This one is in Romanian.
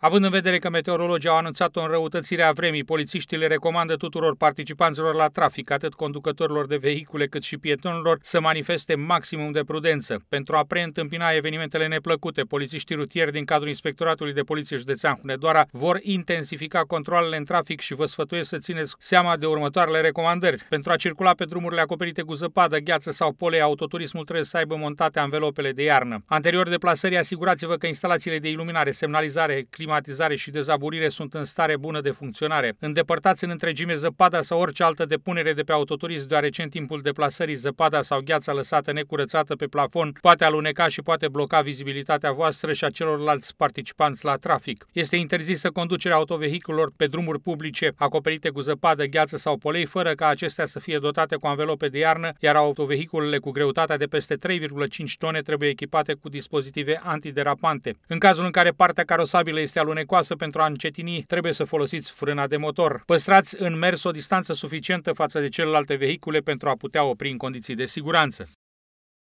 Având în vedere că meteorologii au anunțat o înrăutățire a vremii, polițiștii le recomandă tuturor participanților la trafic, atât conducătorilor de vehicule cât și pietonilor, să manifeste maximum de prudență. Pentru a preîntâmpina evenimentele neplăcute, polițiștii rutieri din cadrul Inspectoratului de Poliție Județean Hunedoara vor intensifica controlele în trafic și vă sfătuiesc să țineți seama de următoarele recomandări. Pentru a circula pe drumurile acoperite cu zăpadă, gheață sau pole, autoturismul trebuie să aibă montate anvelopele de iarnă. Anterior deplasării, asigurați-vă că instalațiile de iluminare, semnalizare, clim climatizare și dezaburire sunt în stare bună de funcționare. Îndepărtați în întregime zăpada sau orice altă depunere de pe autoturism, deoarece în timpul deplasării zăpada sau gheața lăsată necurățată pe plafon poate aluneca și poate bloca vizibilitatea voastră și a celorlalți participanți la trafic. Este interzisă conducerea autovehiculor pe drumuri publice acoperite cu zăpadă, gheață sau polei, fără ca acestea să fie dotate cu anvelope de iarnă, iar autovehiculele cu greutatea de peste 3,5 tone trebuie echipate cu dispozitive antiderapante. În cazul în care partea carosabilă este direcție alunecoasă pentru a încetini, trebuie să folosiți frâna de motor. Păstrați în mers o distanță suficientă față de celelalte vehicule pentru a putea opri în condiții de siguranță.